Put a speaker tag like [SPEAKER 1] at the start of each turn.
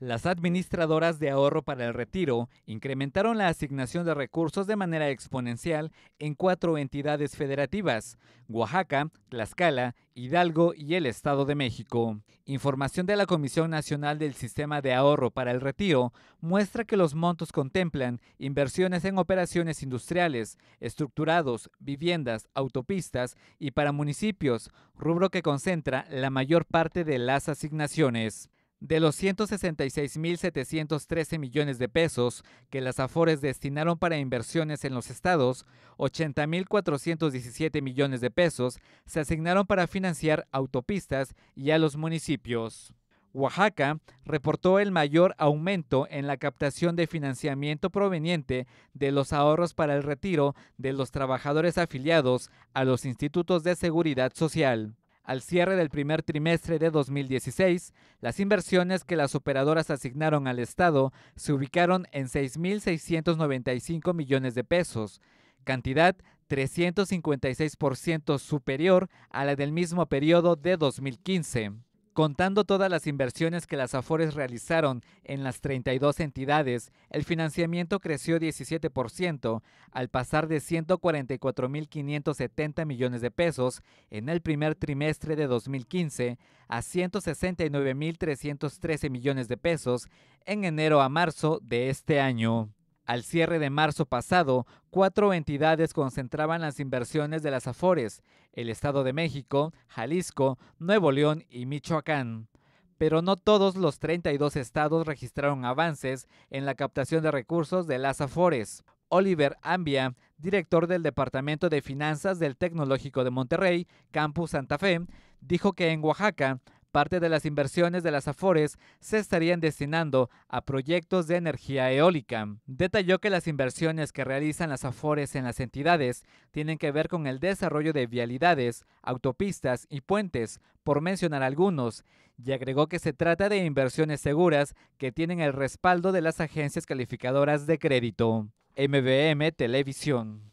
[SPEAKER 1] Las administradoras de ahorro para el retiro incrementaron la asignación de recursos de manera exponencial en cuatro entidades federativas, Oaxaca, Tlaxcala, Hidalgo y el Estado de México. Información de la Comisión Nacional del Sistema de Ahorro para el Retiro muestra que los montos contemplan inversiones en operaciones industriales, estructurados, viviendas, autopistas y para municipios, rubro que concentra la mayor parte de las asignaciones. De los 166.713 millones de pesos que las AFORES destinaron para inversiones en los estados, 80.417 millones de pesos se asignaron para financiar autopistas y a los municipios. Oaxaca reportó el mayor aumento en la captación de financiamiento proveniente de los ahorros para el retiro de los trabajadores afiliados a los institutos de seguridad social. Al cierre del primer trimestre de 2016, las inversiones que las operadoras asignaron al Estado se ubicaron en 6.695 millones de pesos, cantidad 356% superior a la del mismo periodo de 2015. Contando todas las inversiones que las AFORES realizaron en las 32 entidades, el financiamiento creció 17% al pasar de 144.570 millones de pesos en el primer trimestre de 2015 a 169.313 millones de pesos en enero a marzo de este año. Al cierre de marzo pasado, cuatro entidades concentraban las inversiones de las Afores, el Estado de México, Jalisco, Nuevo León y Michoacán. Pero no todos los 32 estados registraron avances en la captación de recursos de las Afores. Oliver Ambia, director del Departamento de Finanzas del Tecnológico de Monterrey, Campus Santa Fe, dijo que en Oaxaca Parte de las inversiones de las Afores se estarían destinando a proyectos de energía eólica. Detalló que las inversiones que realizan las Afores en las entidades tienen que ver con el desarrollo de vialidades, autopistas y puentes, por mencionar algunos, y agregó que se trata de inversiones seguras que tienen el respaldo de las agencias calificadoras de crédito. MBM Televisión.